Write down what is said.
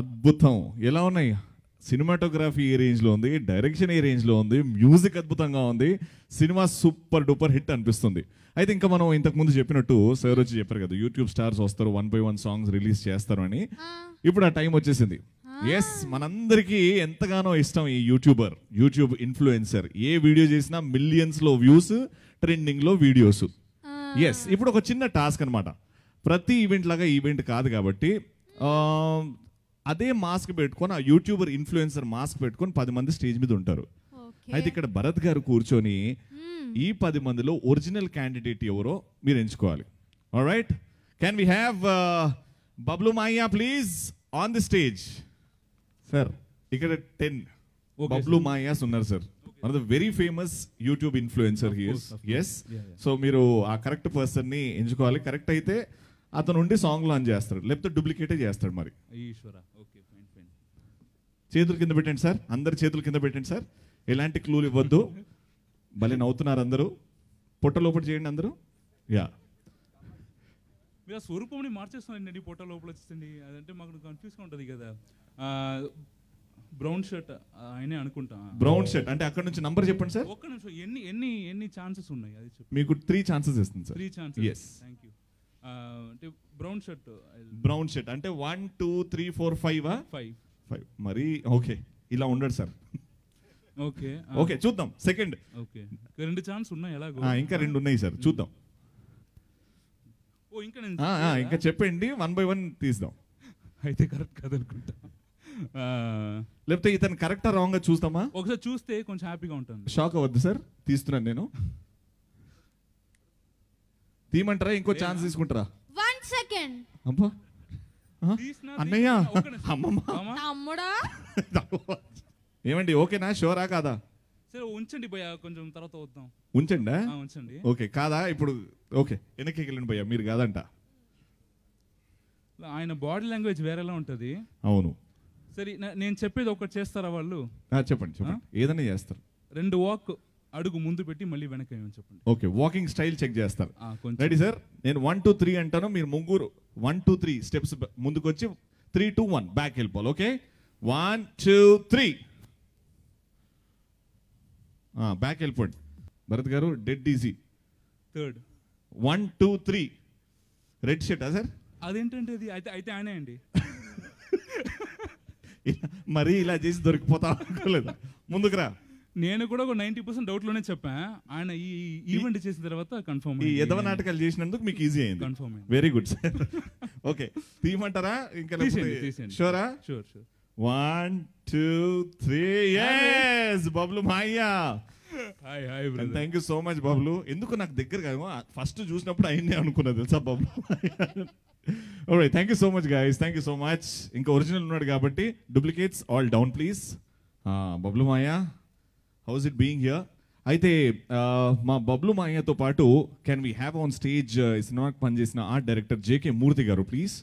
అద్భుతం ఎలా ఉన్నాయి సినిమాటోగ్రఫీ ఏ రేంజ్లో ఉంది డైరెక్షన్ ఏ రేంజ్లో ఉంది మ్యూజిక్ అద్భుతంగా ఉంది సినిమా సూపర్ డూపర్ హిట్ అనిపిస్తుంది అయితే ఇంకా మనం ఇంతకుముందు చెప్పినట్టు సార్ వచ్చి చెప్పారు కదా యూట్యూబ్ స్టార్స్ వస్తారు one by one songs release చేస్తారు అని ఇప్పుడు ఆ టైం వచ్చేసింది ఎస్ మనందరికీ ఎంతగానో ఇష్టం ఈ యూట్యూబర్ యూట్యూబ్ ఇన్ఫ్లుయెన్సర్ ఏ వీడియో చేసినా మిలియన్స్లో వ్యూస్ ట్రెండింగ్లో వీడియోస్ ఎస్ ఇప్పుడు ఒక చిన్న టాస్క్ అనమాట ప్రతి ఈవెంట్ లాగా ఈవెంట్ కాదు కాబట్టి అదే మాస్క్ పెట్టుకొని ఆ యూట్యూబర్ ఇన్ఫ్లుయెన్సర్ మాస్క్ పెట్టుకొని పది మంది స్టేజ్ మీద ఉంటారు అయితే ఇక్కడ భరత్ గారు కూర్చొని hmm. ఈ పది మందిలో ఒరిజినల్ క్యాండిడేట్ ఎవరో మీరు ఎంచుకోవాలి right can we have Bablu Maya please on the stage sir ఇక్కడ టెన్ బబ్లు మాయాస్ ఉన్నారు sir one of the very famous YouTube influencer here's yes so మీరు ఆ కరెక్ట్ పర్సన్ని ఎంచుకోవాలి కరెక్ట్ అయితే అతను ఉండి సాంగ్ లాంచ్ చేస్తాడు లేకపోతే డూప్లికేటే చేస్తాడు మరి చేతులు కింద పెట్టండి సార్ అందరు చేతులు కింద పెట్టండి సార్ ఎలాంటి క్లూలు ఇవ్వద్దు భలే నవ్వుతున్నారు అందరూ పొట్ట లోపల చేయండి అందరూ యా స్వరూపం ఆ స్వరూపంని పొట్ట లోపల వచ్చింది అదంటే మాకు కన్ఫ్యూజ్గా ఉంటుంది కదా బ్రౌన్ షర్ట్ ఆయనే అనుకుంటా బ్రౌన్ షర్ట్ అంటే అక్కడ నుంచి నంబర్ చెప్పండి సార్ ఒక్క నిమిషం ఎన్ని ఎన్ని ఎన్ని ఛాన్సెస్ ఉన్నాయి అది మీకు త్రీ ఛాన్సెస్ ఇస్తుంది sir three chances thank you అంటే బ్రౌన్ షర్ట్ బ్రౌన్ షర్ట్ అంటే one two three four five five five మరి ఓకే ఇలా ఉండడు సార్ ఓకే ఓకే చూద్దాం సెకండ్ ఓకే రెండు ఛాన్స్ ఉన్నాయి ఎలా ఇంకా రెండు ఉన్నాయి సార్ hmm. చూద్దాం ఓ ఇంకా నేను ఇంకా చెప్పండి వన్ బై వన్ తీద్దాం అయితే కరెక్ట్ అనుకుంటా లేకపోతే ఇతను కరెక్టా రాంగ్ చూస్తామా ఒకసారి చూస్తే కొంచెం హ్యాపీగా ఉంటాను షాక్ అవ్వద్దు సార్ తీస్తున్నాను నేను తీయమంటారా ఇంకో ఛాన్స్ తీసుకుంటారా వన్ సెకండ్ అమ్మా అన్నయ్య ఏమండి ఓకేనా షోరా కాదా సరే ఉంచండి భయ్యా కొంచెం తర్వాత వద్దాం ఉంచండి ఉంచండి ఓకే కాదా ఇప్పుడు ఓకే వెనక్కి వెళ్ళండి భయ్యా మీరు కాదంట ఆయన బాడీ లాంగ్వేజ్ వేరేలా ఉంటుంది అవును సరే నేను చెప్పేది ఒకటి చేస్తారా వాళ్ళు చెప్పండి చెప్పండి ఏదైనా చేస్తారు రెండు వాక్ అడుగు ముందు పెట్టి మళ్ళీ వెనక చెప్పండి ఓకే వాకింగ్ స్టైల్ చెక్ చేస్తారు రెడీ సార్ నేను వన్ టూ త్రీ అంటాను మీరు ముగ్గురు వన్ టూ త్రీ స్టెప్స్ ముందుకు వచ్చి త్రీ టూ వన్ బ్యాక్ వెళ్ళిపోవాలి okay one two three back వెళ్ళిపోండి Bharat garu dead easy third one two three red షర్టా సార్ అదేంటంటే అది అయితే అయితే ఆయనే అండి మరీ ఇలా చేసి దొరికిపోతా అనుకోలేదు ముందుకు రా నేను కూడా ఒక నైన్టీ పర్సెంట్ డౌట్లోనే చెప్పాను ఆయన ఈ ఈవెంట్ చేసిన తర్వాత కన్ఫర్మ్ ఈ ఎదవ నాటకాలు చేసినందుకు మీకు ఈజీ అయింది confirm very good sir okay తీయమంటారా ఇంకా షూరా sure sure one two three yes Bablu Mayya hi hi thank you so much Bablu ఎందుకు నాకు దగ్గర కాదు ఫస్ట్ చూసినప్పుడు అయిందే అనుకున్నా తెలుసా Bablu okay thank you so much guys thank you so much ఇంకా ఒరిజినల్ ఉన్నాడు కాబట్టి duplicates all down please Bablu Maya how's it being here అయితే మా బబ్లు అయ్యతో పాటు can we have on stage సినిమాకి పనిచేసిన ఆర్ట్ డైరెక్టర్ జేకే మూర్తి గారు ప్లీజ్